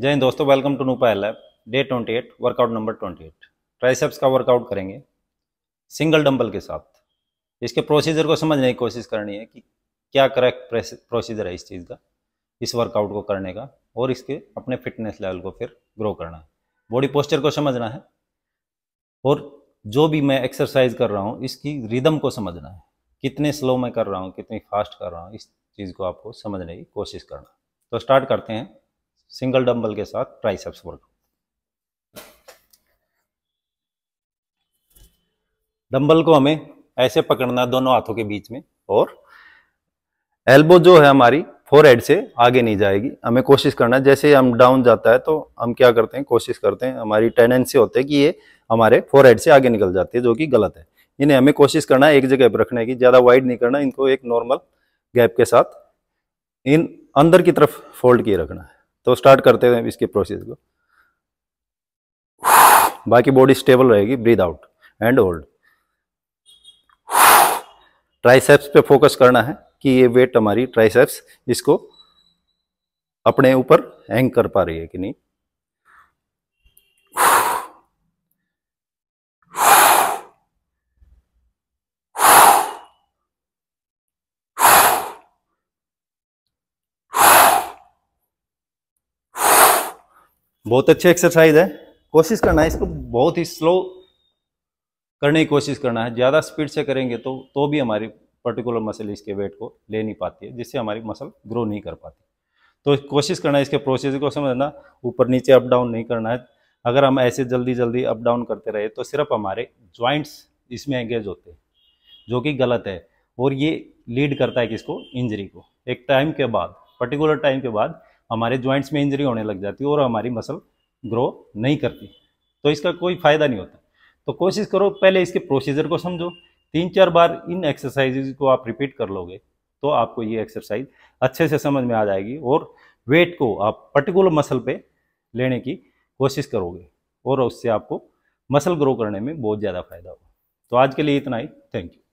जय हिंद दोस्तों वेलकम टू नूपा lab day 28 workout number 28 triceps का वर्कआउट करेंगे सिंगल डंबल के साथ इसके प्रोसीजर को समझने की कोशिश करनी है कि क्या करेक्ट प्रोसीजर है इस चीज़ का इस वर्कआउट को करने का और इसके अपने फिटनेस लेवल को फिर ग्रो करना है बॉडी पोस्चर को समझना है और जो भी मैं एक्सरसाइज कर रहा हूँ इसकी रिदम को समझना है कितने स्लो मैं कर रहा हूँ कितनी फास्ट कर रहा हूँ इस चीज़ को आपको समझने की कोशिश करना तो स्टार्ट करते हैं सिंगल डंबल के साथ ट्राइसेप्स वर्कआउट डंबल को हमें ऐसे पकड़ना है दोनों हाथों के बीच में और एल्बो जो है हमारी हेड से आगे नहीं जाएगी हमें कोशिश करना है जैसे हम डाउन जाता है तो हम क्या करते हैं कोशिश करते हैं हमारी टेंडेंसी होती है कि ये हमारे हेड से आगे निकल जाती है जो कि गलत है इन्हें हमें कोशिश करना है एक जगह पर रखने की ज़्यादा वाइड नहीं करना इनको एक नॉर्मल गैप के साथ इन अंदर की तरफ फोल्ड किए रखना है तो स्टार्ट करते हैं इसके प्रोसेस को बाकी बॉडी स्टेबल रहेगी breathe out and hold triceps पे फोकस करना है कि ये वेट हमारी ट्राइसेप्स इसको अपने ऊपर हैंग कर पा रही है कि नहीं बहुत अच्छी एक्सरसाइज है कोशिश करना है इसको बहुत ही स्लो करने की कोशिश करना है ज़्यादा स्पीड से करेंगे तो तो भी हमारी पर्टिकुलर मसल इसके वेट को ले नहीं पाती है जिससे हमारी मसल ग्रो नहीं कर पाती तो कोशिश करना है इसके प्रोसेस को समझना ऊपर नीचे अप डाउन नहीं करना है अगर हम ऐसे जल्दी जल्दी अप डाउन करते रहे तो सिर्फ हमारे ज्वाइंट्स इसमें एंगेज होते हैं जो कि गलत है और ये लीड करता है किसको इंजरी को एक टाइम के बाद पर्टिकुलर टाइम के बाद हमारे ज्वाइंट्स में इंजरी होने लग जाती है और हमारी मसल ग्रो नहीं करती तो इसका कोई फ़ायदा नहीं होता तो कोशिश करो पहले इसके प्रोसीजर को समझो तीन चार बार इन एक्सरसाइज को आप रिपीट कर लोगे तो आपको ये एक्सरसाइज अच्छे से समझ में आ जाएगी और वेट को आप पर्टिकुलर मसल पे लेने की कोशिश करोगे और उससे आपको मसल ग्रो करने में बहुत ज़्यादा फायदा होगा तो आज के लिए इतना ही थैंक यू